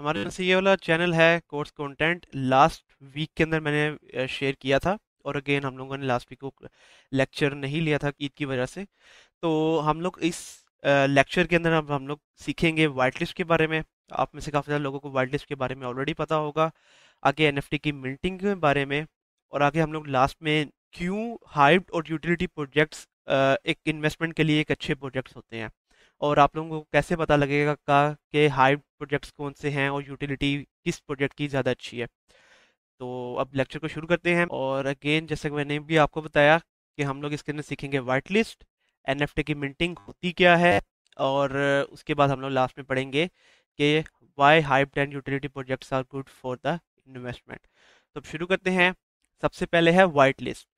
हमारे पास ये वाला चैनल है कोर्स कंटेंट लास्ट वीक के अंदर मैंने शेयर किया था और अगेन हम लोगों ने लास्ट वीक को लेक्चर नहीं लिया था ईद की वजह से तो हम लोग इस लेक्चर के अंदर अब हम लोग सीखेंगे वाइट लिस्ट के बारे में आप में से काफ़ी सारे लोगों को वाइट लिस्ट के बारे में ऑलरेडी पता होगा आगे एन की मिल्टिंग के बारे में और आगे हम लोग लास्ट में क्यों हाइप और यूटिलिटी प्रोजेक्ट्स एक इन्वेस्टमेंट के लिए एक अच्छे प्रोजेक्ट्स होते हैं और आप लोगों को कैसे पता लगेगा का कि हाई प्रोजेक्ट्स कौन से हैं और यूटिलिटी किस प्रोजेक्ट की ज़्यादा अच्छी है तो अब लेक्चर को शुरू करते हैं और अगेन जैसे कि मैंने भी आपको बताया कि हम लोग इसके अंदर सीखेंगे वाइट लिस्ट एन की मिंटिंग होती क्या है और उसके बाद हम लोग लास्ट में पढ़ेंगे कि why hype and utility projects are good for the investment तो शुरू करते हैं सबसे पहले है वाइट लिस्ट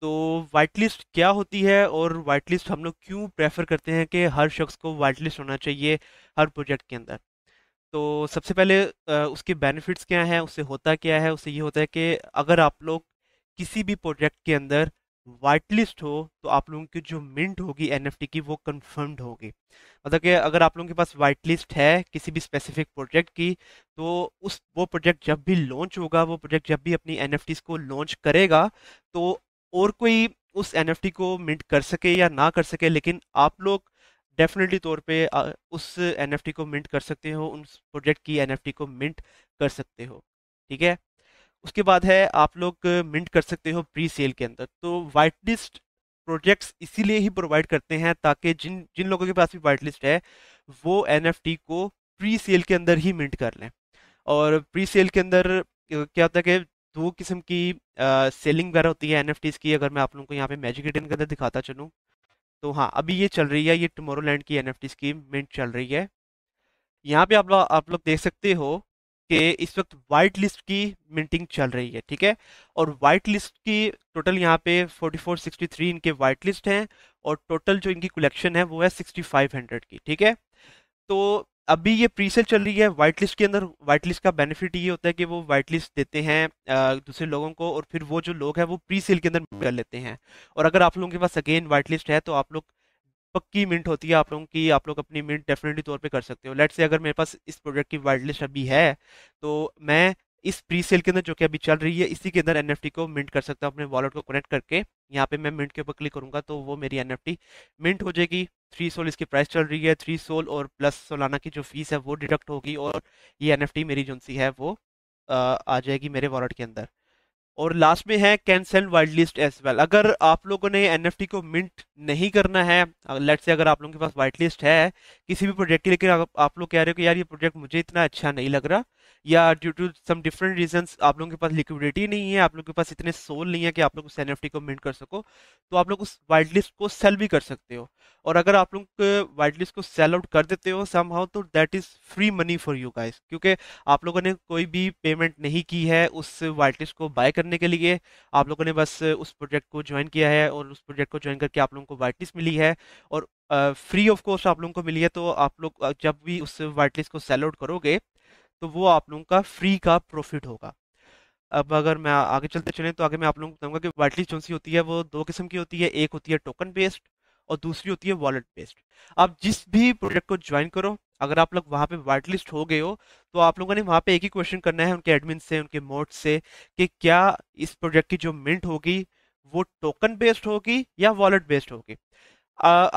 तो वाइट लिस्ट क्या होती है और वाइट लिस्ट हम लोग क्यों प्रेफर करते हैं कि हर शख्स को वाइट लिस्ट होना चाहिए हर प्रोजेक्ट के अंदर तो सबसे पहले उसके बेनिफिट्स क्या हैं उससे होता क्या है उससे ये होता है कि अगर आप लोग किसी भी प्रोजेक्ट के अंदर वाइट लिस्ट हो तो आप लोगों की जो मिंट होगी एन की वो कन्फर्म्ड होगी मतलब कि अगर आप लोगों के पास वाइट लिस्ट है किसी भी स्पेसिफिक प्रोजेक्ट की तो उस वो प्रोजेक्ट जब भी लॉन्च होगा वो प्रोजेक्ट जब भी अपनी एन को लॉन्च करेगा तो और कोई उस एन को मिंट कर सके या ना कर सके लेकिन आप लोग डेफिनेटली तौर पे उस एन को मिंट कर सकते हो उस प्रोजेक्ट की एन को मिंट कर सकते हो ठीक है उसके बाद है आप लोग मिंट कर सकते हो प्री सेल के अंदर तो वाइट लिस्ट प्रोजेक्ट्स इसीलिए ही प्रोवाइड करते हैं ताकि जिन जिन लोगों के पास भी वाइट लिस्ट है वो एन को प्री सेल के अंदर ही मिंट कर लें और प्री सेल के अंदर क्या होता है कि दो किस्म की सेलिंग वगैरह होती है एन की अगर मैं आप लोगों को यहाँ पे मैजिक रिटर्न के अंदर दिखाता चलूँ तो हाँ अभी ये चल रही है ये टमोरो लैंड की एन एफ की मिंट चल रही है यहाँ पे आप लोग आप लोग देख सकते हो कि इस वक्त वाइट लिस्ट की मिंटिंग चल रही है ठीक है और वाइट लिस्ट की टोटल यहाँ पे 4463 इनके वाइट लिस्ट हैं और टोटल जो इनकी कलेक्शन है वो है 6500 की ठीक है तो अभी ये प्री सेल चल रही है वाइट लिस्ट के अंदर वाइट लिस्ट का बेनिफिट ये होता है कि वो वाइट लिस्ट देते हैं दूसरे लोगों को और फिर वो जो लोग हैं वो प्री सेल के अंदर कर लेते हैं और अगर आप लोगों के पास अगेन वाइट लिस्ट है तो आप लोग पक्की मिंट होती है आप लोगों की आप लोग अपनी मिनट डेफिनेटली तौर पे कर सकते हो लेट से अगर मेरे पास इस प्रोडक्ट की वाइट लिस्ट अभी है तो मैं इस प्री सेल के अंदर जो कि अभी चल रही है इसी के अंदर एन को मिंट कर सकता हूँ अपने वॉलेट को कनेक्ट करके यहाँ पे मैं मिंट के ऊपर क्लिक करूँगा तो वो मेरी एन मिंट हो जाएगी थ्री सोल इसकी प्राइस चल रही है थ्री सोल और प्लस सोलाना की जो फीस है वो डिडक्ट होगी और ये एन मेरी जो है वो आ जाएगी मेरे वॉलेट के अंदर और लास्ट में है cancel wild list as well अगर आप लोगों ने एन को मिंट नहीं करना है लेट से अगर आप लोगों के पास वाइट लिस्ट है किसी भी प्रोजेक्ट की लेकिन आप लोग कह रहे हो कि यार ये प्रोजेक्ट मुझे इतना अच्छा नहीं लग रहा या due to some different reasons आप लोगों के पास लिक्विडिटी नहीं है आप लोगों के पास इतने सोल नहीं है कि आप लोग उस एन को मिंट कर सको तो आप लोग उस वाइट लिस्ट को सेल भी कर सकते हो और अगर आप लोग वाइट लिस्ट को सेल आउट कर देते हो सम हाउ तो that is free money for you guys क्योंकि आप लोगों ने कोई भी पेमेंट नहीं की है उस वाइट लिस्ट को बाय करने के लिए आप लोगों ने बस उस प्रोजेक्ट को ज्वाइन किया है और उस प्रोजेक्ट को ज्वाइन करके आप लोगों को वाइट लिस्ट मिली है और फ्री ऑफ कॉस्ट आप लोगों को मिली है तो आप लोग जब भी उस वाइट लिस्ट को सेल आउट करोगे तो वो आप लोगों का फ्री का प्रॉफिट होगा अब अगर मैं आगे चलते चलें तो आगे मैं आप लोगों को बताऊंगा कि वाइट लिस्ट जो सी होती है वो दो किस्म की होती है एक होती है टोकन बेस्ड और दूसरी होती है वॉलेट बेस्ड आप जिस भी प्रोजेक्ट को ज्वाइन करो अगर आप लोग वहाँ पे वाइट लिस्ट हो गए हो तो आप लोगों ने वहाँ पे एक ही क्वेश्चन करना है उनके एडमिन से उनके मोड से कि क्या इस प्रोजेक्ट की जो मिंट होगी वो टोकन बेस्ड होगी या वॉलेट बेस्ड होगी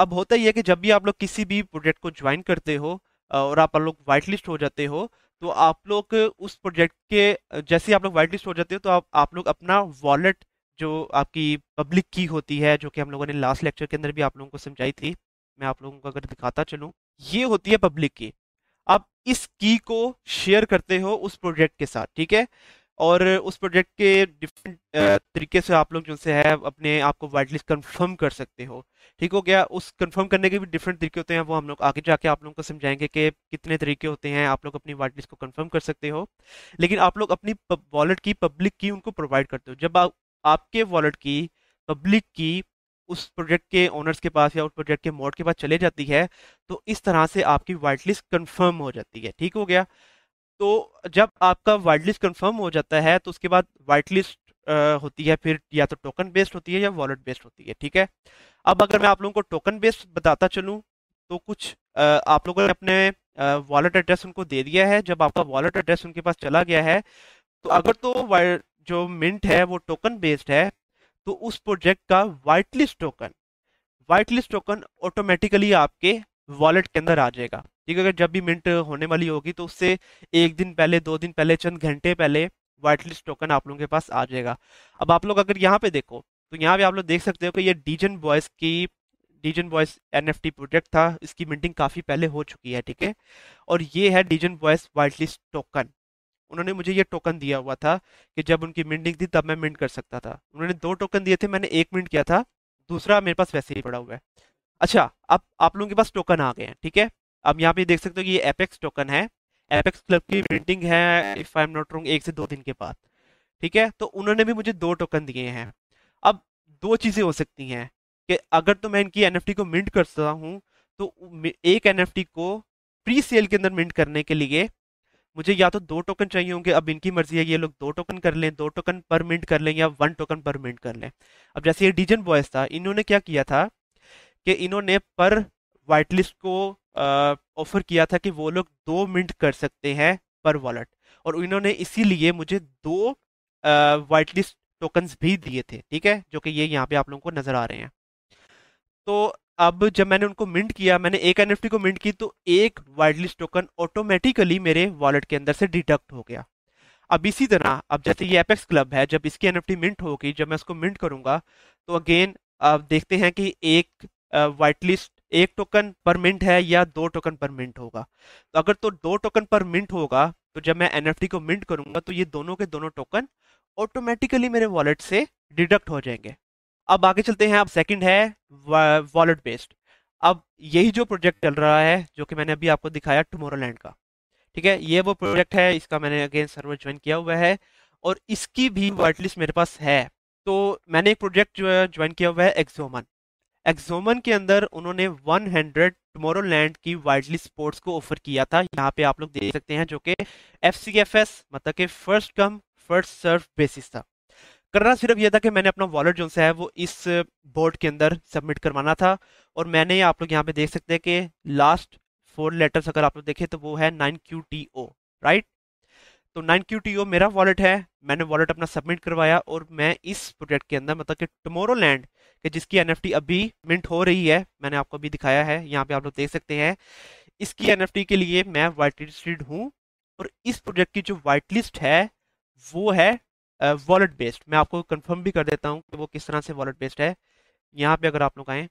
अब होता ही है कि जब भी आप लोग किसी भी प्रोजेक्ट को ज्वाइन करते हो और आप लोग वाइट लिस्ट हो जाते हो तो आप लोग उस प्रोजेक्ट के जैसे ही आप लोग वाइट लिस्ट हो जाते हो तो आप आप लोग अपना वॉलेट जो आपकी पब्लिक की होती है जो कि हम लोगों ने लास्ट लेक्चर के अंदर भी आप लोगों को समझाई थी मैं आप लोगों को अगर दिखाता चलूँ ये होती है पब्लिक की आप इस की को शेयर करते हो उस प्रोजेक्ट के साथ ठीक है और उस प्रोजेक्ट के डिफरेंट तरीके से आप लोग जो से है अपने आप को वाइट लिस्ट कन्फर्म कर सकते हो ठीक हो गया उस कन्फर्म करने के भी डिफरेंट तरीके होते हैं वो हम लोग आगे जाके आप लोगों को समझाएंगे कि कितने तरीके होते हैं आप लोग अपनी वाइट लिस्ट को कन्फर्म कर सकते हो लेकिन आप लोग अपनी वॉलेट की पब्लिक की उनको प्रोवाइड करते हो जब आपके वॉलेट की पब्लिक की उस प्रोजेक्ट के ओनर्स के पास या उस प्रोजेक्ट के मोड के पास चले जाती है तो इस तरह से आपकी वाइट लिस्ट कन्फर्म हो जाती है ठीक हो गया तो जब आपका वाइट लिस्ट कन्फर्म हो जाता है तो उसके बाद वाइट लिस्ट होती है फिर या तो टोकन बेस्ड होती है या वॉलेट बेस्ड होती है ठीक है अब अगर मैं आप लोगों को टोकन बेस्ड बताता चलूँ तो कुछ आप लोगों ने अपने वॉलेट एड्रेस उनको दे दिया है जब आपका वॉलेट एड्रेस उनके पास चला गया है तो अगर तो जो मिंट है वो टोकन बेस्ड है तो उस प्रोजेक्ट का white list token white list token automatically आपके वॉलेट के अंदर आ जाएगा ठीक है अगर जब भी मिंट होने वाली होगी तो उससे एक दिन पहले दो दिन पहले चंद घंटे पहले वाइट लिस्ट टोकन आप लोगों के पास आ जाएगा अब आप लोग अगर यहाँ पे देखो तो यहाँ पे आप लोग देख सकते हो कि ये डीजन बॉयज की डीजन बॉयज एन प्रोजेक्ट था इसकी मिंटिंग काफ़ी पहले हो चुकी है ठीक है और ये है degen boys white list token उन्होंने मुझे ये टोकन दिया हुआ था कि जब उनकी मिंटिंग थी तब मैं मिंट कर सकता था उन्होंने दो टोकन दिए थे मैंने एक मिनट किया था दूसरा मेरे पास वैसे ही पड़ा हुआ है अच्छा अब आप लोगों के पास टोकन आ गए हैं ठीक है अब यहाँ पे देख सकते हो कि ये एपेक्स टोकन है एपेक्स क्लब की प्रिंटिंग है if I am not wrong एक से दो दिन के बाद ठीक है तो उन्होंने भी मुझे दो टोकन दिए हैं अब दो चीज़ें हो सकती हैं कि अगर तो मैं इनकी एन को मिंट करता हूँ तो एक एन को प्री सेल के अंदर मिंट करने के लिए मुझे या तो दो टोकन चाहिए होंगे अब इनकी मर्जी है ये लोग दो टोकन कर लें दो टोकन पर मिंट कर लें या वन टोकन पर मिनट कर लें अब जैसे ये डीजन बॉयज था इन्होंने क्या किया था कि इन्होंने पर वाइट लिस्ट को ऑफर किया था कि वो लोग दो मिनट कर सकते हैं पर वॉलेट और इन्होंने इसीलिए मुझे दो वाइट लिस्ट टोकन्स भी दिए थे ठीक है जो कि ये यहाँ पे आप लोगों को नजर आ रहे हैं तो अब जब मैंने उनको मिंट किया मैंने एक एन को मिंट की तो एक वाइट लिस्ट टोकन ऑटोमेटिकली मेरे वॉलेट के अंदर से डिडक्ट हो गया अब इसी तरह अब जैसे ये एपेक्स क्लब है जब इसकी एन मिंट होगी जब मैं उसको मिंट करूंगा तो अगेन आप देखते हैं कि एक वाइट लिस्ट एक टोकन पर मिनट है या दो टोकन पर मिनट होगा तो अगर तो दो टोकन पर मिनट होगा तो जब मैं एन को मिंट करूंगा तो ये दोनों के दोनों टोकन ऑटोमेटिकली मेरे वॉलेट से डिडक्ट हो जाएंगे अब आगे चलते हैं अब सेकंड है वॉलेट बेस्ड अब यही जो प्रोजेक्ट चल रहा है जो कि मैंने अभी आपको दिखाया लैंड का ठीक है ये वो प्रोजेक्ट है इसका मैंने अगेन सर्वर ज्वाइन किया हुआ है और इसकी भी वर्ट लिस्ट मेरे पास है तो मैंने एक प्रोजेक्ट जो है ज्वाइन किया हुआ है एक्सोमन एक्सोमन के अंदर उन्होंने 100 हंड्रेड टमोरो लैंड की वाइडली स्पोर्ट्स को ऑफर किया था यहाँ पे आप लोग देख सकते हैं जो कि एफ सी एफ एस मतलब कि first come first serve basis था करना सिर्फ यह था कि मैंने अपना वॉलेट जो है वो इस बोर्ड के अंदर सबमिट करवाना था और मैंने आप लोग यहाँ पे देख सकते हैं कि लास्ट फोर लेटर्स अगर आप लोग देखें तो वो है nine Q T O right तो नाइन क्यू टी ओ मेरा वॉलेट है मैंने वॉलेट अपना सबमिट करवाया और मैं इस प्रोजेक्ट के अंदर मतलब कि टमोरो लैंड के जिसकी एन अभी मिंट हो रही है मैंने आपको अभी दिखाया है यहाँ पे आप लोग देख सकते हैं इसकी एन के लिए मैं वाइट लिस्टेड हूँ और इस प्रोजेक्ट की जो वाइट लिस्ट है वो है वॉलेट बेस्ड मैं आपको कन्फर्म भी कर देता हूँ कि वो किस तरह से वॉलेट बेस्ड है यहाँ पर अगर आप लोग आएँ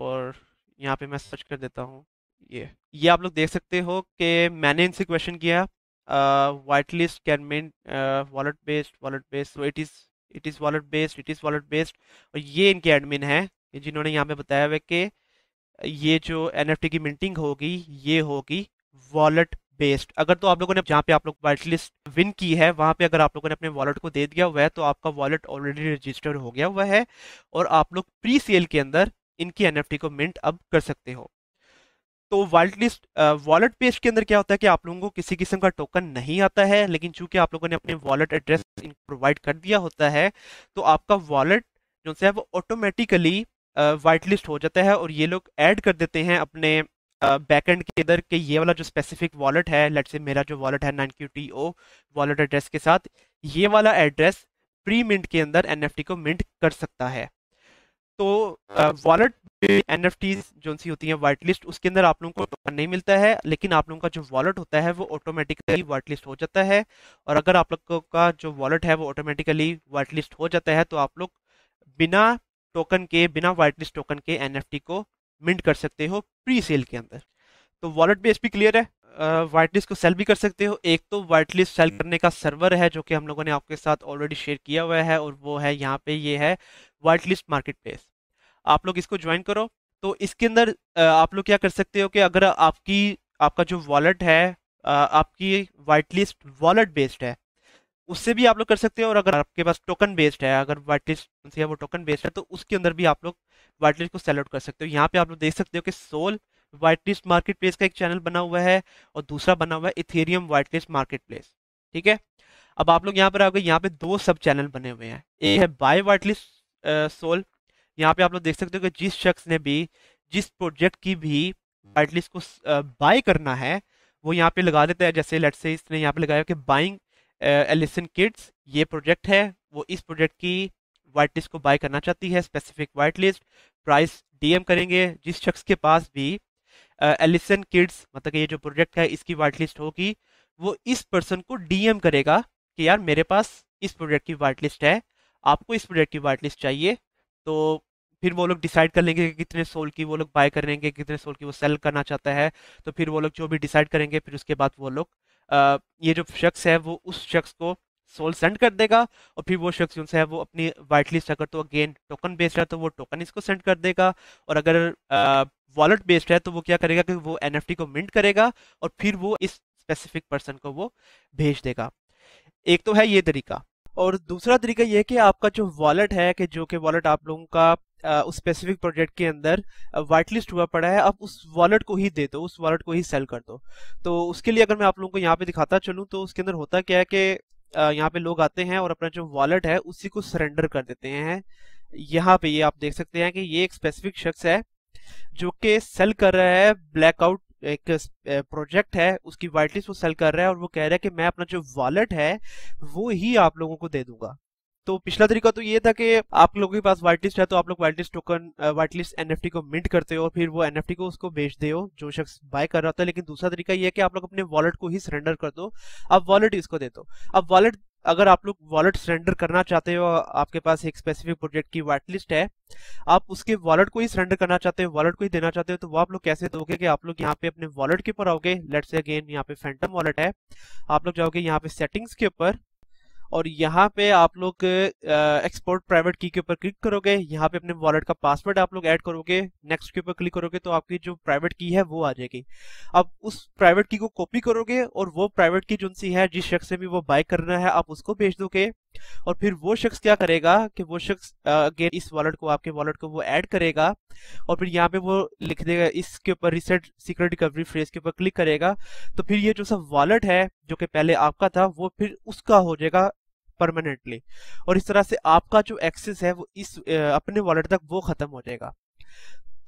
और यहाँ पर मैं सर्च कर देता हूँ ये ये आप लोग देख सकते हो कि मैंने इनसे क्वेश्चन किया uh, whitelist can mean uh, wallet based wallet based so it is it is wallet based it is wallet based और ये इनके एडमिन है जिन्होंने यहाँ पे बताया हुआ कि ये जो एन एफ टी की मिंटिंग होगी ये होगी वॉलेट बेस्ड अगर तो आप लोगों ने जहाँ पे आप लोग वाइट लिस्ट विन की है वहाँ पे अगर आप लोगों ने अपने वॉलेट को दे दिया हुआ है तो आपका वॉलेट ऑलरेडी रजिस्टर्ड हो गया हुआ है और आप लोग प्री सेल के अंदर इनकी एन को मिंट अब कर सकते हो तो वॉलेट लिस्ट वॉलेट पेज के अंदर क्या होता है कि आप लोगों को किसी किस्म का टोकन नहीं आता है लेकिन चूंकि आप लोगों ने अपने वॉलेट एड्रेस प्रोवाइड कर दिया होता है तो आपका वॉलेट जो है वो ऑटोमेटिकली वाइट लिस्ट हो जाता है और ये लोग ऐड कर देते हैं अपने बैकएंड के इधर के ये वाला जो स्पेसिफिक वॉलेट है लेट से मेरा जो वॉलेट है nine Q T O wallet address के साथ ये वाला एड्रेस प्री मिंट के अंदर एन को मिंट कर सकता है तो वॉलेट एन एफ टीज जो सी होती है वाइट लिस्ट उसके अंदर आप लोगों को टोकन नहीं मिलता है लेकिन आप लोगों का जो वॉलेट होता है वो ऑटोमेटिकली वाइट लिस्ट हो जाता है और अगर आप लोगों का जो वॉलेट है वो ऑटोमेटिकली वाइट लिस्ट हो जाता है तो आप लोग बिना टोकन के बिना वाइट लिस्ट टोकन के एन को मिंट कर सकते हो प्री सेल के अंदर तो वॉलेट बेस भी क्लियर है वाइट लिस्ट को सेल भी कर सकते हो एक तो वाइट लिस्ट सेल करने का सर्वर है जो कि हम लोगों ने आपके साथ ऑलरेडी शेयर किया हुआ है और वो है यहाँ पे ये है वाइट लिस्ट मार्केट प्लेस आप लोग इसको ज्वाइन करो तो इसके अंदर आप लोग क्या कर सकते हो कि अगर आपकी आपका जो वॉलेट है आपकी वाइट लिस्ट वॉलेट बेस्ड है उससे भी आप लोग कर सकते हो और अगर आपके पास टोकन बेस्ड है अगर वाइट लिस्ट है वो टोकन बेस्ड है तो उसके अंदर भी आप लोग वाइट लिस्ट को सेल आउट कर सकते हो यहाँ पे आप लोग देख सकते हो कि Sol white list marketplace का एक चैनल बना हुआ है और दूसरा बना हुआ है Ethereum white list marketplace ठीक है अब आप लोग यहाँ पर आओगे यहाँ पे दो सब चैनल बने हुए हैं एक है बाय वाइट लिस्ट सोल यहाँ पे आप लोग देख सकते हो कि जिस शख्स ने भी जिस प्रोजेक्ट की भी वाइट लिस्ट को बाय करना है वो यहाँ पे लगा देता है जैसे लेट से इसने यहाँ पे लगाया कि बाइंग एलिसन किड्स ये प्रोजेक्ट है वो इस प्रोजेक्ट की वाइट लिस्ट को बाय करना चाहती है specific white list price DM करेंगे जिस शख्स के पास भी एलिसन किड्स मतलब कि ये जो प्रोजेक्ट है इसकी वाइट लिस्ट होगी वो इस पर्सन को डीएम करेगा कि यार मेरे पास इस प्रोजेक्ट की वाइट लिस्ट है आपको इस प्रोजेक्ट की वाइट लिस्ट चाहिए तो फिर वो लोग डिसाइड कर लेंगे कि कितने सोल की वो लोग बाय करेंगे कितने सोल की वो सेल करना चाहता है तो फिर वो लोग जो भी डिसाइड करेंगे फिर उसके बाद वो लोग ये जो शख्स है वो उस शख्स को सोल सेंड कर देगा और फिर वो शख्स जो है वो अपनी वाइट लिस्ट अगर तो अगेन टोकन बेस्ड है तो वो टोकन इसको सेंड कर देगा और अगर वॉलेट बेस्ड है तो वो क्या करेगा कि वो एन को मिंट करेगा और फिर वो इस स्पेसिफिक पर्सन को वो भेज देगा एक तो है ये तरीका और दूसरा तरीका ये है कि आपका जो वॉलेट है कि जो कि वॉलेट आप लोगों का उस स्पेसिफिक प्रोजेक्ट के अंदर वाइट लिस्ट हुआ पड़ा है आप उस वॉलेट को ही दे दो उस वॉलेट को ही सेल कर दो तो उसके लिए अगर मैं आप लोगों को यहाँ पे दिखाता चलूँ तो उसके अंदर होता क्या है कि यहाँ पे लोग आते हैं और अपना जो वॉलेट है उसी को सरेंडर कर देते हैं यहाँ पे ये आप देख सकते हैं कि ये एक स्पेसिफिक शख्स है जो कि सेल कर रहा है ब्लैकआउट एक प्रोजेक्ट है उसकी वाइट लिस्ट वो सेल कर रहा है और वो कह रहा है कि मैं अपना जो वॉलेट है वो ही आप लोगों को दे दूंगा तो पिछला तरीका तो ये था कि आप लोगों के पास व्हाइट लिस्ट है तो आप लोग white list token white list NFT को मिंट करते हो और फिर वो एन को उसको बेच दे हो जो शख्स बाय कर रहा था लेकिन दूसरा तरीका ये है कि आप लोग अपने वॉलेट को ही सरेंडर कर दो अब वॉलेट इसको दे दो अब वॉलेट अगर आप लोग वॉलेट सरेंडर करना चाहते हो आपके पास एक स्पेसिफिक प्रोजेक्ट की वाइट लिस्ट है आप उसके वॉलेट को ही सरेंडर करना चाहते हो वॉलेट को ही देना चाहते हो तो वो आप लोग कैसे दोगे कि आप लोग यहाँ पे अपने वॉलेट के ऊपर आओगे लेट्स अगेन यहाँ पे फैंटम वॉलेट है आप लोग जाओगे यहाँ पे सेटिंग्स के ऊपर और यहाँ पे आप लोग एक्सपोर्ट प्राइवेट की के ऊपर क्लिक करोगे यहाँ पे अपने वॉलेट का पासवर्ड आप लोग ऐड करोगे नेक्स्ट के ऊपर क्लिक करोगे तो आपकी जो प्राइवेट की है वो आ जाएगी अब उस प्राइवेट की को कॉपी करोगे और वो प्राइवेट की जोन सी है जिस शख्स से भी वो बाय करना है आप उसको भेज दोगे और फिर वो शख्स क्या करेगा कि वो शख्स अगेन इस वॉलेट को आपके वॉलेट को वो ऐड करेगा और फिर यहाँ पे वो लिख देगा इसके ऊपर रिसेट सीक्रेट रिकवरी फ्रेज के ऊपर क्लिक करेगा तो फिर ये जो सब वॉलेट है जो कि पहले आपका था वो फिर उसका हो जाएगा परमानेंटली और इस तरह से आपका जो एक्सेस है वो इस अपने वॉलेट तक वो ख़त्म हो जाएगा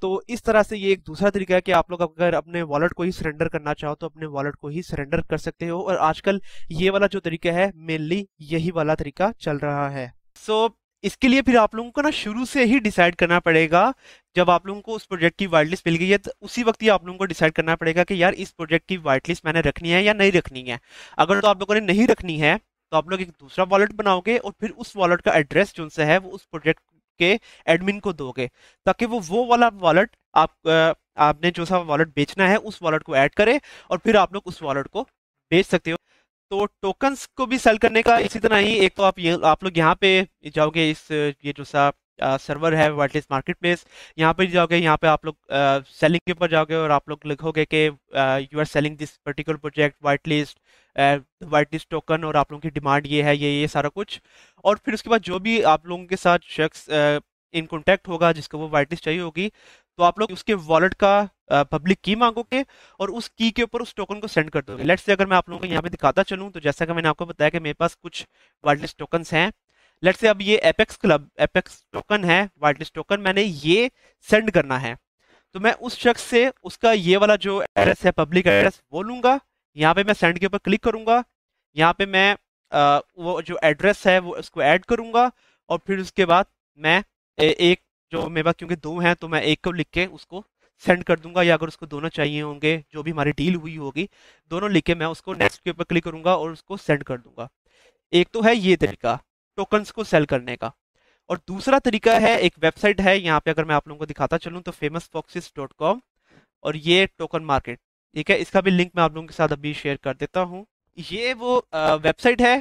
तो इस तरह से ये एक दूसरा तरीका है कि आप लोग अगर अपने वॉलेट को ही सरेंडर करना चाहो तो अपने वॉलेट को ही सरेंडर कर सकते हो और आजकल ये वाला जो तरीका है मेनली यही वाला तरीका चल रहा है सो so, इसके लिए फिर आप लोगों को ना शुरू से ही डिसाइड करना पड़ेगा जब आप लोगों को उस प्रोजेक्ट की वाइट लिस्ट मिल गई है तो उसी वक्त ही आप लोगों को डिसाइड करना पड़ेगा कि यार इस प्रोजेक्ट की वाइट लिस्ट मैंने रखनी है या नहीं रखनी है अगर तो आप लोगों ने नहीं रखनी है तो आप लोग एक दूसरा वॉलेट बनाओगे और फिर उस वॉलेट का एड्रेस जो से है वो उस प्रोजेक्ट के एडमिन को दोगे ताकि वो वो वाला वॉलेट आप आपने जो सा वॉलेट बेचना है उस वॉलेट को ऐड करे और फिर आप लोग उस वॉलेट को बेच सकते हो तो टोकन्स को भी सेल करने का इसी तरह ही एक तो आप ये आप लोग यहाँ पे जाओगे इस ये जो सा सर्वर है वाइट लिस्ट मार्केट प्लेस यहाँ पर जाओगे यहाँ पे आप लोग सेलिंग के ऊपर जाओगे और आप लोग लिखोगे कि you are selling this particular project white list white list token और आप लोगों की डिमांड ये है ये ये सारा कुछ और फिर उसके बाद जो भी आप लोगों के साथ शख्स इन कॉन्टैक्ट होगा जिसको वो वाइट लिस्ट चाहिए होगी तो आप लोग उसके वॉलेट का पब्लिक की मांगोगे और उस की के ऊपर उस टोकन को सेंड कर दोगे लेट्स से अगर मैं आप लोगों को यहाँ पे दिखाता चलूँ तो जैसा कि मैंने आपको बताया कि मेरे पास कुछ वाइट लिस्ट टोकन्स हैं लेट से अब ये एपेक्स क्लब एपेक्स टोकन है वाइटलिस्ट टोकन मैंने ये सेंड करना है तो मैं उस शख्स से उसका ये वाला जो एड्रेस है पब्लिक एड्रेस वो लूंगा यहाँ पे मैं सेंड के ऊपर क्लिक करूंगा यहाँ पे मैं आ, वो जो एड्रेस है वो उसको ऐड करूंगा और फिर उसके बाद मैं ए, एक जो मेरे पास क्योंकि दो हैं तो मैं एक को लिख के उसको सेंड कर दूंगा या अगर उसको दोनों चाहिए होंगे जो भी हमारी डील हुई होगी दोनों लिख के मैं उसको नेक्स्ट के ऊपर क्लिक करूंगा और उसको सेंड कर दूंगा एक तो है ये तरीका टोकन्स को सेल करने का और दूसरा तरीका है एक वेबसाइट है यहाँ पे अगर मैं आप लोगों को दिखाता चलूँ तो फेमस फॉक्सिस डॉट कॉम और ये टोकन मार्केट ठीक है इसका भी लिंक मैं आप लोगों के साथ अभी शेयर कर देता हूँ ये वो वेबसाइट है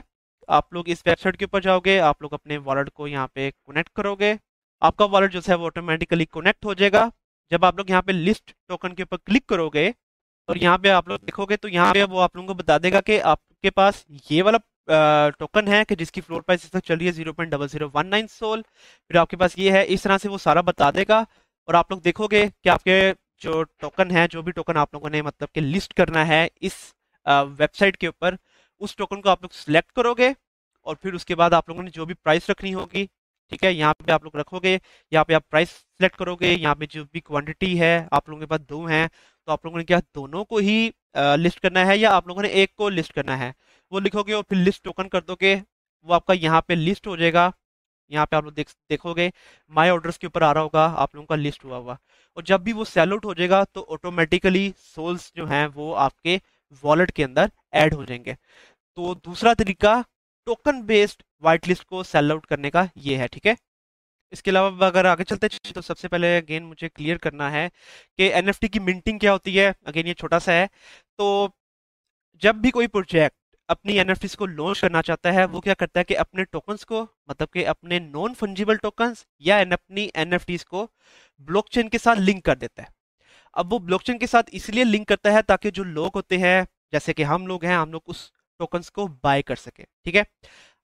आप लोग इस वेबसाइट के ऊपर जाओगे आप लोग अपने वॉलेट को यहाँ पे कनेक्ट करोगे आपका वॉलेट जो है वो ऑटोमेटिकली कनेक्ट हो जाएगा जब आप लोग यहाँ पे लिस्ट टोकन के ऊपर क्लिक करोगे और यहाँ पे आप लोग देखोगे तो यहाँ पे वो आप लोगों को बता देगा कि आपके पास ये वाला टोकन है कि जिसकी फ्लोर प्राइस इस तक चल रही है zero point double zero one nine Sol फिर आपके पास ये है इस तरह से वो सारा बता देगा और आप लोग देखोगे कि आपके जो टोकन है जो भी टोकन आप लोगों ने मतलब कि लिस्ट करना है इस वेबसाइट के ऊपर उस टोकन को आप लोग सिलेक्ट करोगे और फिर उसके बाद आप लोगों ने जो भी प्राइस रखनी होगी ठीक है यहाँ पे आप लोग रखोगे यहाँ पे आप प्राइस सेलेक्ट करोगे यहाँ पे जो भी क्वांटिटी है आप लोगों के पास दो हैं तो आप लोगों ने क्या दोनों को ही लिस्ट करना है या आप लोगों ने एक को लिस्ट करना है वो लिखोगे और फिर लिस्ट टोकन कर दोगे वो आपका यहाँ पे लिस्ट हो जाएगा यहाँ पे आप लोग देख देखोगे माय ऑर्डर्स के ऊपर आ रहा होगा आप लोगों का लिस्ट हुआ हुआ और जब भी वो सेल आउट हो जाएगा तो ऑटोमेटिकली सोल्स जो हैं वो आपके वॉलेट के अंदर ऐड हो जाएंगे तो दूसरा तरीका टोकन बेस्ड वाइट लिस्ट को सेल आउट करने का ये है ठीक है इसके अलावा अगर आगे चलते तो सबसे पहले अगेन मुझे क्लियर करना है कि एन की मिंटिंग क्या होती है अगेन ये छोटा सा है तो जब भी कोई प्रोजेक्ट अपनी एन को लॉन्च करना चाहता है वो क्या करता है कि अपने टोकन्स को मतलब कि अपने नॉन फंजिबल टोकन्स या अपनी एन को ब्लॉकचेन के साथ लिंक कर देता है अब वो ब्लॉकचेन के साथ इसलिए लिंक करता है ताकि जो लोग होते हैं जैसे कि हम लोग हैं हम लोग उस टोकन्स को बाय कर सके ठीक है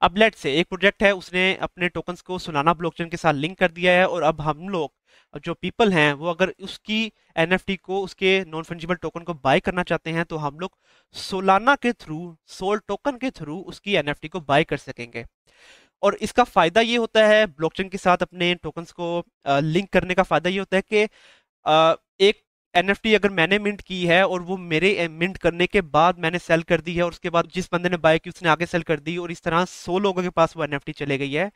अब लेट से एक प्रोजेक्ट है उसने अपने टोकन्स को सुनाना ब्लॉकचेन के साथ लिंक कर दिया है और अब हम लोग जो पीपल हैं वो अगर उसकी एन को उसके नॉन फंजिबल टोकन को बाय करना चाहते हैं तो हम लोग सोलाना के थ्रू सोल टोकन के थ्रू उसकी एन को बाय कर सकेंगे और इसका फायदा ये होता है ब्लॉकचेन के साथ अपने टोकन्स को लिंक करने का फायदा ये होता है कि एक एन अगर मैंने मिंट की है और वो मेरे मिंट करने के बाद मैंने सेल कर दी है और उसके बाद जिस बंदे ने बाय की उसने आगे सेल कर दी और इस तरह सौ लोगों के पास वो एन चले गई है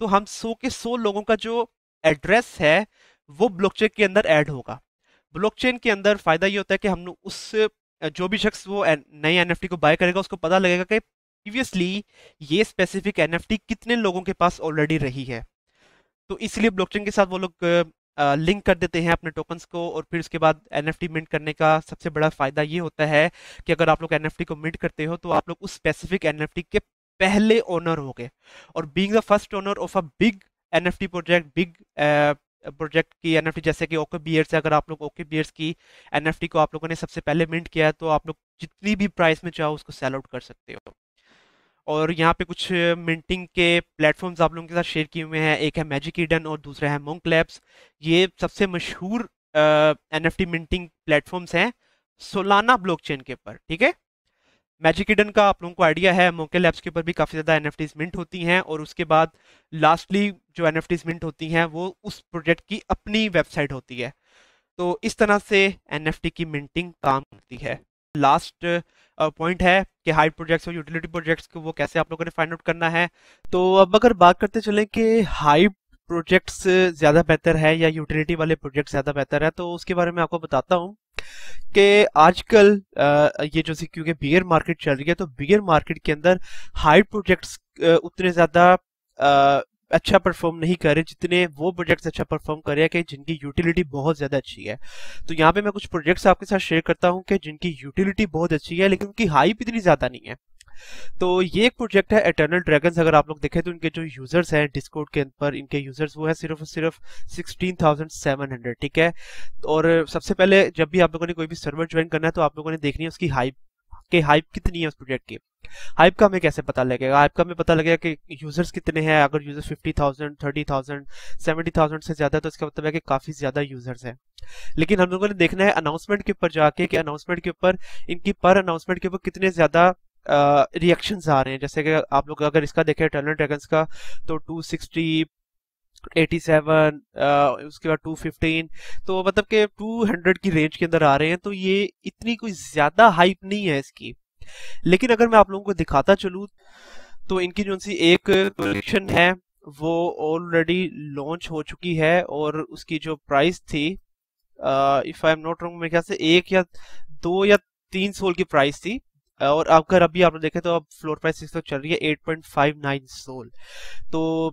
तो हम सौ के सौ लोगों का जो एड्रेस है वो ब्लॉकचेन के अंदर ऐड होगा ब्लॉकचेन के अंदर फायदा ये होता है कि हम उस जो भी शख्स वो नई एन को बाय करेगा उसको पता लगेगा कि प्रीवियसली ये स्पेसिफिक एन कितने लोगों के पास ऑलरेडी रही है तो इसलिए ब्लॉकचेन के साथ वो लोग लिंक कर देते हैं अपने टोकन्स को और फिर उसके बाद एन मिंट करने का सबसे बड़ा फायदा ये होता है कि अगर आप लोग एन को मिंट करते हो तो आप लोग उस स्पेसिफिक एन के पहले ओनर हो और being the first owner of a big N project big project की एन जैसे कि ओके बियर्स है अगर आप लोग ओके बियर्स की एन को आप लोगों ने सबसे पहले मिंट किया है तो आप लोग जितनी भी प्राइस में चाहो उसको सेल आउट कर सकते हो और यहाँ पे कुछ मिंटिंग के प्लेटफॉर्म्स आप लोगों के साथ शेयर किए हुए हैं एक है मैजिक ईडन और दूसरा है मोंक लैब्स ये सबसे मशहूर एन मिंटिंग प्लेटफॉर्म्स हैं सोलाना ब्लॉकचेन के ऊपर ठीक है मैजिक इडन का आप लोगों को आइडिया है मोके लैब्स के ऊपर भी काफ़ी ज़्यादा एन मिंट होती हैं और उसके बाद लास्टली जो एन मिंट होती हैं वो उस प्रोजेक्ट की अपनी वेबसाइट होती है तो इस तरह से एन की मिंटिंग काम करती है लास्ट पॉइंट uh, है कि हाइट प्रोजेक्ट्स और यूटिलिटी प्रोजेक्ट्स को वो कैसे आप लोगों ने फाइंड आउट करना है तो अब अगर बात करते चलें कि हाई प्रोजेक्ट्स ज़्यादा बेहतर है या यूटिलिटी वाले प्रोजेक्ट ज़्यादा बेहतर है तो उसके बारे में आपको बताता हूँ कि आजकल ये जो सी क्योंकि बियर मार्केट चल रही है तो बियर मार्केट के अंदर हाइड प्रोजेक्ट्स उतने ज़्यादा अच्छा परफॉर्म नहीं कर रहे जितने वो प्रोजेक्ट्स अच्छा परफॉर्म कर रहे हैं कि जिनकी यूटिलिटी बहुत ज़्यादा अच्छी है तो यहाँ पे मैं कुछ प्रोजेक्ट्स आपके साथ शेयर करता हूँ कि जिनकी यूटिलिटी बहुत अच्छी है लेकिन उनकी हाइप इतनी ज़्यादा नहीं है तो ये एक प्रोजेक्ट है एटर्नल ड्रैगन्स अगर आप लोग देखें तो इनके जो यूजर्स हैं डिस्कोड के अंदर इनके यूजर्स वो है सिर्फ और सिर्फ 16,700 ठीक है और सबसे पहले जब भी आप लोगों ने कोई भी सर्वर ज्वाइन करना है तो आप लोगों ने देखनी है उसकी हाइप के हाइप कितनी है उस प्रोजेक्ट की हाइप का हमें कैसे पता लगेगा हाइप का हमें पता लगेगा कि यूजर्स कितने हैं अगर यूजर 50,000, 30,000, 70,000 से ज़्यादा तो इसका मतलब है कि काफ़ी ज़्यादा यूजर्स हैं लेकिन हम लोगों ने देखना है अनाउंसमेंट के ऊपर जाके कि अनाउंसमेंट के ऊपर इनकी पर अनाउंसमेंट के ऊपर कितने ज़्यादा रिएक्शन आ रहे हैं जैसे कि आप लोग अगर इसका देखें टर्न ड्रैगन का तो टू सिक्सटी एटी सेवन उसके बाद टू फिफ्टीन तो मतलब कि हंड्रेड की रेंज के अंदर आ रहे हैं तो ये इतनी कोई ज्यादा हाइप नहीं है इसकी लेकिन अगर मैं आप लोगों को दिखाता चलूँ तो इनकी जो सी एक कलेक्शन है वो ऑलरेडी लॉन्च हो चुकी है और उसकी जो प्राइस थी if I am not wrong मेरे ख्याल से एक या दो या तीन सोल की प्राइस थी और अगर अभी आपने देखे तो अब फ्लोर प्राइस तो चल रही है eight point five nine Sol तो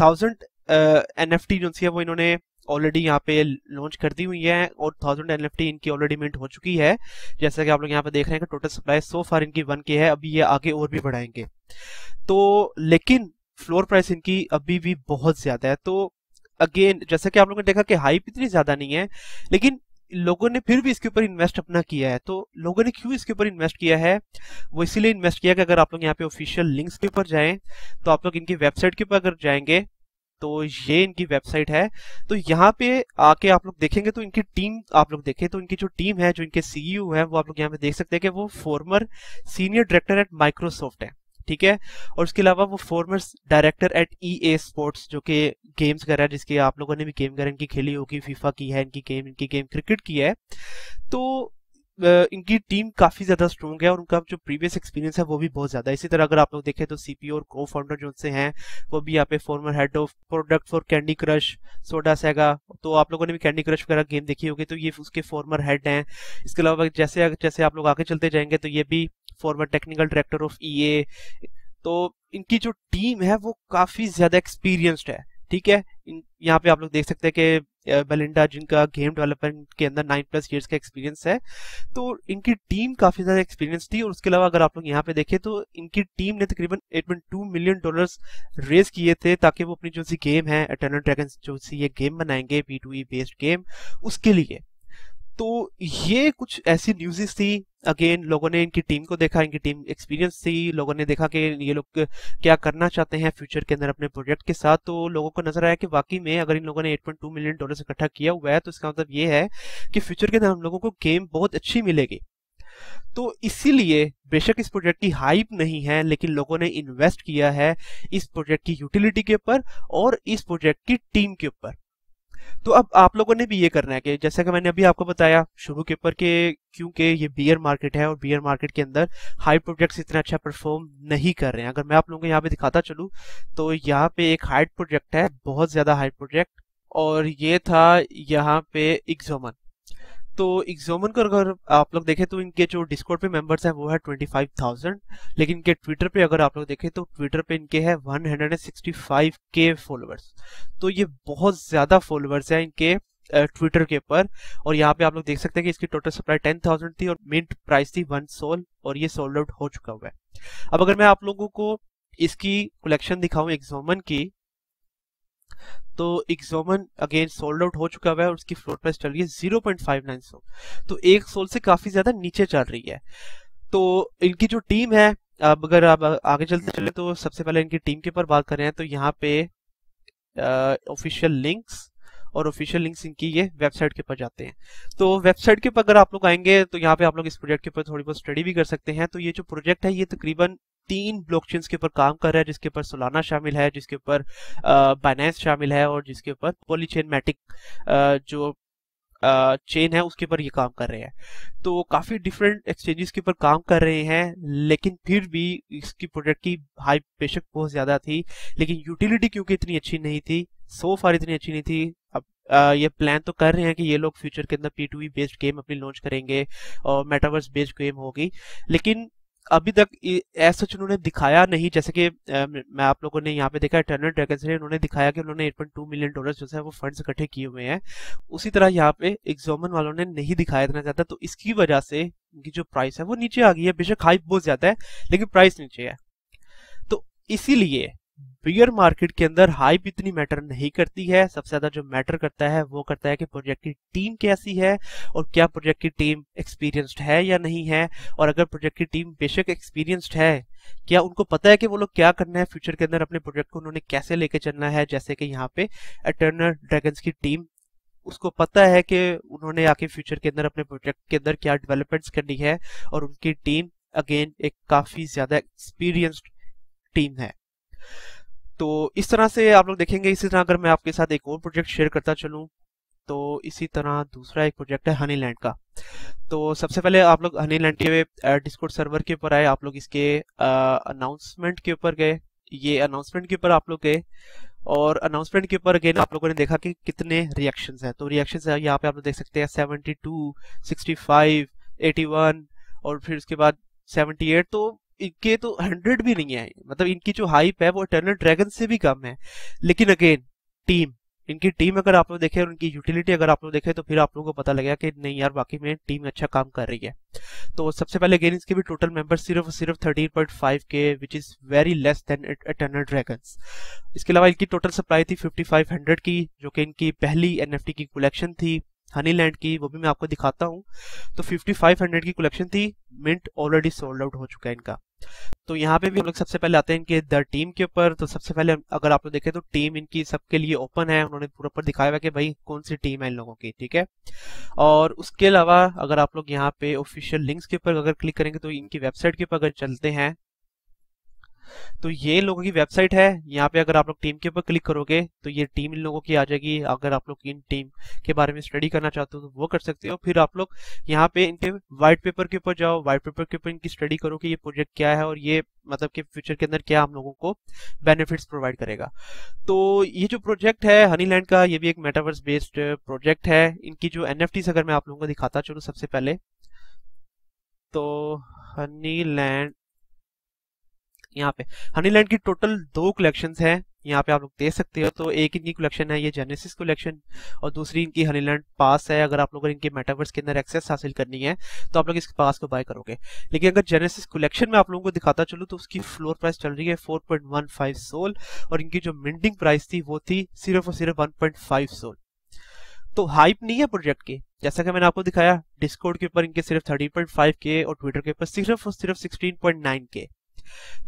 थाउजेंड एन एफ टी जो है वो इन्होंने ऑलरेडी यहाँ पे लॉन्च कर दी हुई है और थाउजेंड एन एफ टी इनकी ऑलरेडी मिंट हो चुकी है जैसा कि आप लोग यहाँ पे देख रहे हैं कि टोटल सप्लाई सो फार इनकी वन के है अभी ये आगे और भी बढ़ाएंगे तो लेकिन फ्लोर प्राइस इनकी अभी भी बहुत ज्यादा है तो अगेन जैसा कि आप लोगों ने देखा कि हाइप इतनी ज्यादा नहीं है लेकिन लोगों ने फिर भी इसके ऊपर इन्वेस्ट अपना किया है तो लोगों ने क्यों इसके ऊपर इन्वेस्ट किया है वो इसीलिए इन्वेस्ट किया कि अगर आप लोग यहाँ पे ऑफिशियल लिंक्स के ऊपर जाएं तो आप लोग इनकी वेबसाइट के ऊपर अगर जाएंगे तो ये इनकी वेबसाइट है तो यहाँ पे आके आप लोग देखेंगे तो इनकी टीम आप लोग देखें तो इनकी जो टीम है जो इनके सीईओ e है वो आप लोग यहाँ पे देख सकते हैं कि वो former senior director at Microsoft है ठीक है और उसके अलावा वो former director at E A Sports जो कि गेम्स कर रहा है जिसकी आप लोगों ने भी गेम कर इनकी खेली होगी फीफा की है इनकी गेम इनकी गेम क्रिकेट की है तो इनकी टीम काफी ज्यादा स्ट्रॉन्ग है और उनका जो प्रीवियस एक्सपीरियंस है वो भी बहुत ज्यादा है इसी तरह अगर आप लोग देखें तो सीपीओ और को फाउंडर जो उनसे हैं वो भी यहाँ पे former head of product for Candy Crush Soda Saga तो आप लोगों ने भी कैंडी क्रश वगैरह गेम देखी होगी तो ये उसके फॉर्मर हेड हैं इसके अलावा जैसे जैसे आप लोग आगे चलते जाएंगे तो ये भी former technical director of E तो इनकी जो टीम है वो काफ़ी ज़्यादा एक्सपीरियंस्ड है ठीक है यहाँ पे आप लोग देख सकते हैं कि बेलिंडा जिनका गेम डेवलपमेंट के अंदर नाइन प्लस ईयर्स का एक्सपीरियंस है तो इनकी टीम काफ़ी ज़्यादा एक्सपीरियंस थी और उसके अलावा अगर आप लोग यहाँ पे देखें तो इनकी टीम ने तकरीबन eight point two million dollars raise किए थे ताकि वो अपनी जो सी गेम है अटर्नल ड्रैगन जो सी ये गेम बनाएंगे P two E based game उसके लिए तो ये कुछ ऐसी न्यूजेस थी अगेन लोगों ने इनकी टीम को देखा इनकी टीम एक्सपीरियंस थी लोगों ने देखा कि ये लोग क्या करना चाहते हैं फ्यूचर के अंदर अपने प्रोजेक्ट के साथ तो लोगों को नजर आया कि वाकई में अगर इन लोगों ने 8.2 मिलियन डॉलर इकट्ठा किया हुआ है तो इसका मतलब ये है कि फ्यूचर के अंदर हम लोगों को गेम बहुत अच्छी मिलेगी तो इसीलिए बेशक इस प्रोजेक्ट की हाइप नहीं है लेकिन लोगों ने इन्वेस्ट किया है इस प्रोजेक्ट की यूटिलिटी के ऊपर और इस प्रोजेक्ट की टीम के ऊपर तो अब आप लोगों ने भी ये करना है कि जैसा कि मैंने अभी आपको बताया शुरू के पर के क्योंकि ये बियर मार्केट है और बियर मार्केट के अंदर हाई प्रोजेक्ट्स इतना अच्छा परफॉर्म नहीं कर रहे हैं अगर मैं आप लोगों को यहाँ पे दिखाता चलूँ तो यहाँ पे एक हाइट प्रोजेक्ट है बहुत ज़्यादा हाइट प्रोजेक्ट और ये था यहाँ पे इग्जोमन तो एग्जोमन कर अगर आप लोग देखें तो इनके जो डिस्कॉर्ड पे मेंबर्स हैं वो है 25,000 लेकिन इनके ट्विटर पे अगर आप लोग देखें तो ट्विटर पे इनके है 165 के फॉलोअर्स तो ये बहुत ज़्यादा फॉलोअर्स हैं इनके ट्विटर के ऊपर और यहाँ पे आप लोग देख सकते हैं कि इसकी टोटल सप्लाई टेन थाउजेंड थी और मिंट प्राइस थी वन सोल और ये सोल्ड आउट हो चुका हुआ है अब अगर मैं आप लोगों को इसकी कलेक्शन दिखाऊं एग्जोमन की तो इक्सोमन अगेन सोल्ड आउट हो चुका हुआ है और उसकी फ्लोर प्राइस चल रही है जीरो पॉइंट फाइव नाइन सो तो एक सोल से काफी ज्यादा नीचे चल रही है तो इनकी जो टीम है अब अगर आप आगे चलते चले तो सबसे पहले इनकी टीम के ऊपर बात कर रहे हैं तो यहाँ पे ऑफिशियल लिंक्स और ऑफिशियल लिंक्स इनकी ये वेबसाइट के ऊपर जाते हैं तो वेबसाइट के ऊपर अगर आप लोग आएंगे तो यहाँ पे आप लोग इस प्रोजेक्ट के ऊपर थोड़ी बहुत स्टडी भी कर सकते हैं तो ये जो प्रोजेक्ट है ये तकरीबन तीन ब्लॉकचेन्स के ऊपर काम कर रहा है जिसके ऊपर सोलाना शामिल है जिसके ऊपर बाइनेंस शामिल है और जिसके ऊपर मैटिक जो चेन है उसके ऊपर ये काम कर रहे हैं तो काफ़ी डिफरेंट एक्सचेंजेस के ऊपर काम कर रहे हैं लेकिन फिर भी इसकी प्रोडक्ट की हाई बेशक बहुत ज़्यादा थी लेकिन यूटिलिटी क्योंकि इतनी अच्छी नहीं थी सो फार इतनी अच्छी नहीं थी अब ये प्लान तो कर रहे हैं कि ये लोग फ्यूचर के अंदर पी बेस्ड गेम अपनी लॉन्च करेंगे और मेटावर्स बेस्ड गेम होगी लेकिन अभी तक ऐसा सच उन्होंने दिखाया नहीं जैसे कि मैं आप लोगों ने यहाँ पे देखा टर्नर ड्रैगन से उन्होंने दिखाया कि उन्होंने 8.2 मिलियन डॉलर्स जो है वो फंड्स इकट्ठे किए हुए हैं उसी तरह यहाँ पे एग्जोमन वालों ने नहीं दिखाया इतना ज्यादा तो इसकी वजह से उनकी जो प्राइस है वो नीचे आ गई है बेशक हाइप बहुत ज्यादा है लेकिन प्राइस नीचे है तो इसीलिए बियर मार्केट के अंदर हाइप इतनी मैटर नहीं करती है सबसे ज्यादा जो मैटर करता है वो करता है कि प्रोजेक्ट की टीम कैसी है और क्या प्रोजेक्ट की टीम एक्सपीरियंस्ड है या नहीं है और अगर प्रोजेक्ट की टीम बेशक एक्सपीरियंस्ड है क्या उनको पता है कि वो लोग क्या करना है फ्यूचर के अंदर अपने प्रोजेक्ट को उन्होंने कैसे लेके चलना है जैसे कि यहाँ पे अटर्नर ड्रैगन्स की टीम उसको पता है कि उन्होंने आके फ्यूचर के अंदर अपने प्रोजेक्ट के अंदर क्या डेवलपमेंट्स करनी है और उनकी टीम अगेन एक काफी ज्यादा एक्सपीरियंस्ड टीम है तो इस तरह से आप लोग देखेंगे इसी तरह अगर मैं आपके साथ एक और प्रोजेक्ट शेयर करता चलूँ तो इसी तरह दूसरा एक प्रोजेक्ट है हनी लैंड का तो सबसे पहले आप लोग हनी लैंड के डिस्कोड सर्वर के ऊपर आए आप लोग इसके अनाउंसमेंट के ऊपर गए ये अनाउंसमेंट के ऊपर आप लोग गए और अनाउंसमेंट के ऊपर अगेन आप लोगों ने देखा कि कितने रिएक्शन हैं तो रिएक्शन है यहाँ पे आप लोग देख सकते हैं सेवेंटी टू और फिर उसके बाद सेवेंटी तो इनके तो हंड्रेड भी नहीं है मतलब इनकी जो हाइप है वो इटर्नल ड्रैगन से भी कम है लेकिन अगेन टीम इनकी टीम अगर आप लोग देखें और इनकी यूटिलिटी अगर आप लोग देखें तो फिर आप लोगों को पता लगेगा कि नहीं यार बाकी में टीम अच्छा काम कर रही है तो सबसे पहले अगेन इसके भी टोटल मेंबर सिर्फ सिर्फ 13.5 के which is very less than Eternal Dragons इसके अलावा इनकी टोटल सप्लाई थी 5500 की जो कि इनकी पहली एन की कलेक्शन थी हनी लैंड की वो भी मैं आपको दिखाता हूँ तो 5500 की कलेक्शन थी मिंट ऑलरेडी सोल्ड आउट हो चुका है इनका तो यहाँ पे भी हम लोग सबसे पहले आते हैं इनके द टीम के ऊपर तो सबसे पहले अगर आप लोग देखें तो टीम इनकी सबके लिए ओपन है उन्होंने पूरा ऊपर दिखाया हुआ कि भाई कौन सी टीम है इन लोगों की ठीक है और उसके अलावा अगर आप लोग यहाँ पे ऑफिशियल लिंक्स के ऊपर अगर क्लिक करेंगे तो इनकी वेबसाइट के ऊपर अगर चलते हैं तो ये लोगों की वेबसाइट है यहाँ पे अगर आप लोग टीम के ऊपर क्लिक करोगे तो ये टीम इन लोगों की आ जाएगी अगर आप लोग इन टीम के बारे में स्टडी करना चाहते हो तो वो कर सकते हो फिर आप लोग यहाँ पे इनके व्हाइट पेपर के ऊपर जाओ व्हाइट पेपर के ऊपर इनकी स्टडी करो कि ये प्रोजेक्ट क्या है और ये मतलब कि फ्यूचर के अंदर क्या हम लोगों को बेनिफिट्स प्रोवाइड करेगा तो ये जो प्रोजेक्ट है हनीलैंड का ये भी एक मेटावर्स बेस्ड प्रोजेक्ट है इनकी जो एन अगर मैं आप लोगों को दिखाता चलू सबसे पहले तो हनी लैंड यहाँ पे हनीलैंड की टोटल दो कलेक्शन है यहाँ पे आप लोग देख सकते हो तो एक इनकी कलेक्शन है ये जेनेसिस कलेक्शन और दूसरी इनकी हनीलैंड पास है अगर आप लोगों इनके मेटावर्स के अंदर एक्सेस हासिल करनी है तो आप लोग इस पास को बाय करोगे लेकिन अगर जेनेसिस कलेक्शन में आप लोगों को दिखाता चलूँ तो उसकी फ्लोर प्राइस चल रही है 4.15 सोल और इनकी जो मिंटिंग प्राइस थी वो थी सिर्फ और सिर्फ वन सोल तो हाइप नहीं है प्रोजेक्ट की जैसा कि मैंने आपको दिखाया डिस्कोड के ऊपर इनके सिर्फ थर्टी के और ट्विटर के ऊपर सिर्फ और सिर्फ सिक्सटीन के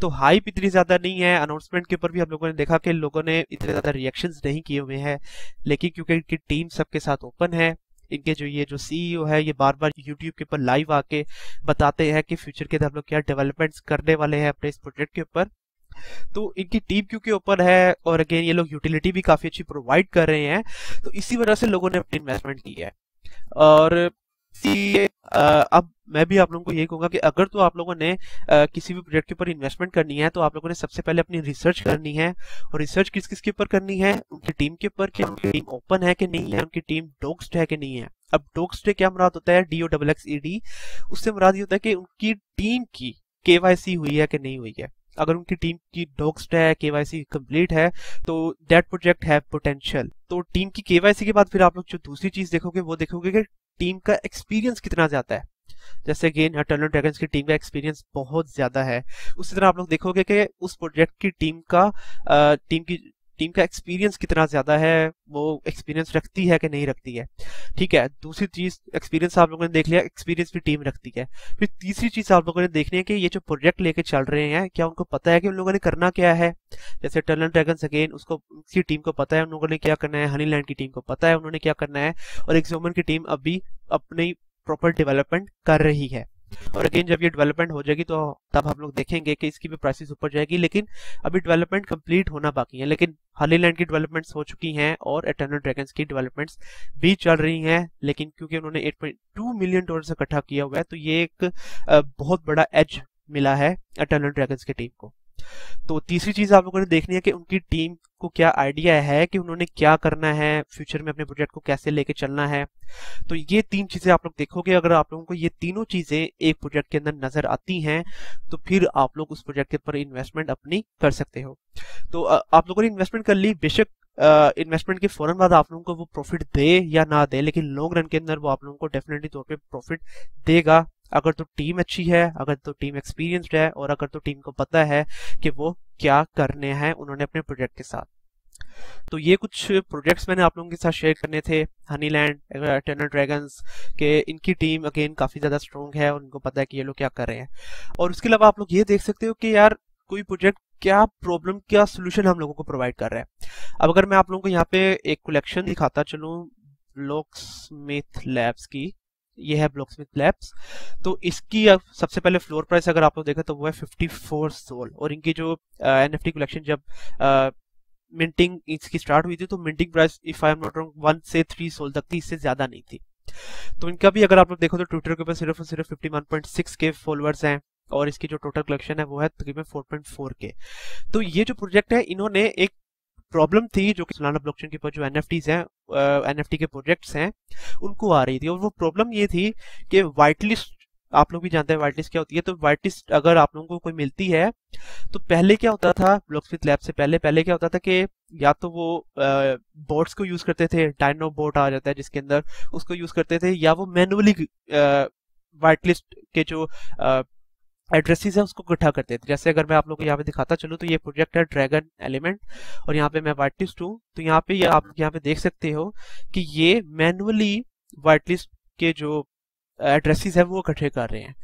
तो हाइप इतनी ज्यादा नहीं है अनाउंसमेंट के ऊपर भी हम लोगों ने देखा कि लोगों ने इतने ज्यादा रिएक्शन नहीं किए हुए हैं लेकिन क्योंकि इनकी टीम सबके साथ ओपन है इनके जो ये जो सीईओ है ये बार बार यूट्यूब के ऊपर लाइव आके बताते हैं कि फ्यूचर के अंदर हम लोग क्या डेवलपमेंट्स करने वाले हैं अपने इस प्रोजेक्ट के ऊपर तो इनकी टीम क्योंकि ओपन है और अगेन ये लोग यूटिलिटी भी काफी अच्छी प्रोवाइड कर रहे हैं तो इसी वजह से लोगों ने अपनी इन्वेस्टमेंट की है और इसीलिए अब मैं भी आप लोगों को यही कहूंगा कि अगर तो आप लोगों ने आ, किसी भी प्रोजेक्ट के ऊपर इन्वेस्टमेंट करनी है तो आप लोगों ने सबसे पहले अपनी रिसर्च करनी है और रिसर्च किस किस के ऊपर करनी है उनकी टीम के ऊपर उनकी टीम ओपन है कि नहीं है उनकी टीम डोक्सड है कि नहीं है अब डोक्सड क्या मुराद होता है D O double X E D उससे मुराद ये होता है कि उनकी टीम की केवाईसी हुई है कि नहीं हुई है अगर उनकी टीम की डोक्सड है केवाईसी कंप्लीट है तो दैट प्रोजेक्ट हैव पोटेंशियल तो टीम की केवाईसी के बाद फिर आप लोग जो दूसरी चीज देखोगे वो देखोगे कि टीम का एक्सपीरियंस कितना ज्यादा है जैसे गेन अटर्नल ड्रैगन की टीम का एक्सपीरियंस बहुत ज्यादा है उसी तरह आप लोग देखोगे कि उस प्रोजेक्ट की टीम का टीम की टीम का एक्सपीरियंस कितना ज़्यादा है वो एक्सपीरियंस रखती है कि नहीं रखती है ठीक है दूसरी चीज़ एक्सपीरियंस आप लोगों ने देख लिया एक्सपीरियंस भी टीम रखती है फिर तीसरी चीज़ आप लोगों ने देखनी है कि ये जो प्रोजेक्ट लेके चल रहे हैं क्या उनको पता है कि उन लोगों ने करना क्या है जैसे टर्न ड्रैगन्स अगेन उसको उसकी टीम को पता है उन लोगों ने क्या करना है हनी लैंड की टीम को पता है उन्होंने क्या करना है और एक्सोमन की टीम अभी अपनी प्रॉपर डेवलपमेंट कर रही है और अगेन जब ये डेवलपमेंट हो जाएगी तो तब हम लोग देखेंगे कि इसकी भी प्राइसेस ऊपर जाएगी लेकिन अभी डेवलपमेंट कंप्लीट होना बाकी है लेकिन हाली लैंड की डेवलपमेंट्स हो चुकी हैं और एटर्नल ड्रैगन्स की डेवलपमेंट्स भी चल रही हैं लेकिन क्योंकि उन्होंने 8.2 मिलियन डॉलर इकट्ठा किया हुआ है तो ये एक बहुत बड़ा एज मिला है एटर्नल ड्रैगन्स की टीम को तो तीसरी चीज आप लोगों ने देखनी है कि उनकी टीम को क्या आइडिया है कि उन्होंने क्या करना है फ्यूचर में अपने प्रोजेक्ट को कैसे लेके चलना है तो ये तीन चीजें आप लोग देखोगे अगर आप लोगों को ये तीनों चीजें एक प्रोजेक्ट के अंदर नजर आती हैं तो फिर आप लोग उस प्रोजेक्ट के ऊपर इन्वेस्टमेंट अपनी कर सकते हो तो आप लोगों ने इन्वेस्टमेंट कर ली बेशक इन्वेस्टमेंट के फौरन बाद आप लोगों को वो प्रॉफिट दे या ना दे लेकिन लॉन्ग रन के अंदर वो आप लोगों को डेफिनेटली तौर पे प्रॉफिट देगा अगर तो टीम अच्छी है अगर तो टीम एक्सपीरियंसड है और अगर तो टीम को पता है कि वो क्या करने हैं उन्होंने अपने प्रोजेक्ट के साथ तो ये कुछ प्रोजेक्ट्स मैंने आप लोगों के साथ शेयर करने थे हनीलैंड टेनल ड्रैगन्स के इनकी टीम अगेन काफ़ी ज़्यादा स्ट्रॉन्ग है और उनको पता है कि ये लोग क्या कर रहे हैं और उसके अलावा आप लोग ये देख सकते हो कि यार कोई प्रोजेक्ट क्या प्रॉब्लम क्या सोल्यूशन हम लोगों को प्रोवाइड कर रहा है अब अगर मैं आप लोगों को यहाँ पे एक कलेक्शन दिखाता चलू ब्लॉक्स मिथ लैब्स की ये है ब्लॉकस्मिथ लैब्स तो इसकी सबसे पहले फ्लोर प्राइस अगर आप लोग देखा तो वो है फिफ्टी फोर सोल और इनकी जो एन एफ टी कलेक्शन जब uh, मिंटिंग इसकी स्टार्ट हुई थी तो minting price if I am not wrong one से थ्री सोल तक थी इससे ज्यादा नहीं थी तो इनका भी अगर आप लोग देखो तो ट्विटर के ऊपर सिर्फ और सिर्फ फिफ्टी वन पॉइंट सिक्स के फॉलोअर्स हैं और इसकी जो टोटल कलेक्शन है वो है तकरीबन फोर पॉइंट फोर के तो ये जो प्रोजेक्ट है इन्होंने एक प्रॉब्लम थी जो कि सोलाना ब्लॉकचेन के ऊपर जो एन हैं एन uh, के प्रोजेक्ट्स हैं उनको आ रही थी और वो प्रॉब्लम ये थी कि वाइट लिस्ट आप लोग भी जानते हैं वाइट लिस्ट क्या होती है तो वाइट लिस्ट अगर आप लोगों को कोई मिलती है तो पहले क्या होता था ब्लॉकस्मिथ लैब से पहले पहले क्या होता था कि या तो वो बोट्स को यूज करते थे डायनो बोट आ जाता है जिसके अंदर उसको यूज करते थे या वो मैनुअली वाइट लिस्ट के जो एड्रेसेस है उसको इकट्ठा करते हैं जैसे अगर मैं आप लोग को यहाँ पे दिखाता चलूँ तो ये प्रोजेक्ट है ड्रैगन एलिमेंट और यहाँ पे मैं वाइट लिस्ट हूँ तो यहाँ पे ये आप यहाँ पे देख सकते हो कि ये मैनुअली वाइट लिस्ट के जो एड्रेसेस है वो इकट्ठे कर रहे हैं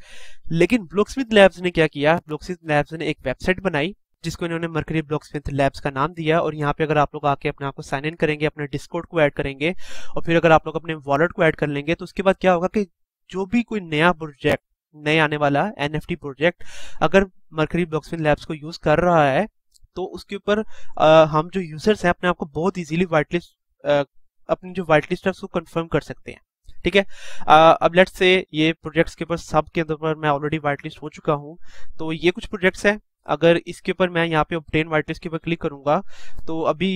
लेकिन ब्लॉक्समिथ लैब्स ने क्या किया ब्लॉक्समिथ लैब्स ने एक वेबसाइट बनाई जिसको इन्होंने मरकरी ब्लॉक्समिथ लैब्स का नाम दिया और यहाँ पे अगर आप लोग आके अपने आप को साइन इन करेंगे अपने डिस्कोड को ऐड करेंगे और फिर अगर आप लोग अपने वॉलेट को ऐड कर लेंगे तो उसके बाद क्या होगा कि जो भी कोई नया प्रोजेक्ट नए आने वाला एन प्रोजेक्ट अगर मरकरी ब्लॉकस्पिन लैब्स को यूज कर रहा है तो उसके ऊपर हम जो यूजर्स हैं अपने आप को बहुत इजीली वाइट लिस्ट अपनी जो वाइट लिस्ट है उसको कंफर्म कर सकते हैं ठीक है आ, अब लेट्स से ये प्रोजेक्ट्स के ऊपर सब के अंदर पर मैं ऑलरेडी वाइट लिस्ट हो चुका हूँ तो ये कुछ प्रोजेक्ट्स हैं अगर इसके ऊपर मैं यहाँ पे ऑप्टेन व्हाइट लिस्ट के ऊपर क्लिक करूंगा तो अभी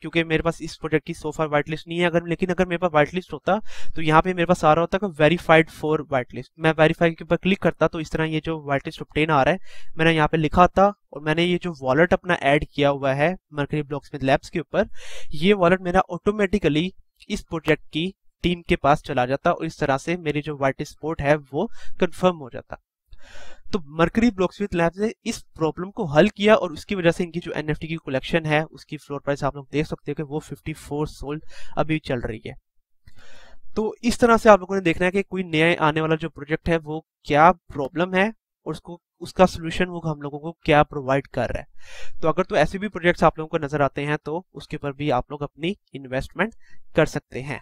क्योंकि मेरे पास इस प्रोजेक्ट की सोफा वाइट लिस्ट नहीं है अगर लेकिन अगर मेरे पास वाइट लिस्ट होता तो यहाँ पे मेरे पास आ रहा होता वेरीफाइड फॉर वाइट लिस्ट मैं वेरीफाई के ऊपर क्लिक करता तो इस तरह ये जो व्हाइट लिस्ट ऑप्टेन आ रहा है मैंने यहाँ पे लिखा था और मैंने ये जो वॉलेट अपना एड किया हुआ है मरकरी ब्लॉक्स में लैब्स के ऊपर ये वॉलेट मेरा ऑटोमेटिकली इस प्रोजेक्ट की टीम के पास चला जाता और इस तरह से मेरी जो व्हाइट स्पोर्ट है वो कंफर्म हो जाता तो मरकरी ब्लॉकस्मिथ लैब ने इस प्रॉब्लम को हल किया और उसकी वजह से इनकी जो एन की कलेक्शन है उसकी फ्लोर प्राइस आप लोग देख सकते हो कि वो फिफ्टी सोल्ड अभी चल रही है तो इस तरह से आप लोगों ने देखना है कि कोई नया आने वाला जो प्रोजेक्ट है वो क्या प्रॉब्लम है और उसको उसका सोल्यूशन वो हम लोगों को क्या प्रोवाइड कर रहा है तो अगर तो ऐसे भी प्रोजेक्ट्स आप लोगों को नजर आते हैं तो उसके ऊपर भी आप लोग अपनी इन्वेस्टमेंट कर सकते हैं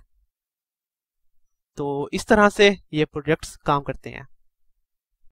तो इस तरह से ये प्रोजेक्ट्स काम करते हैं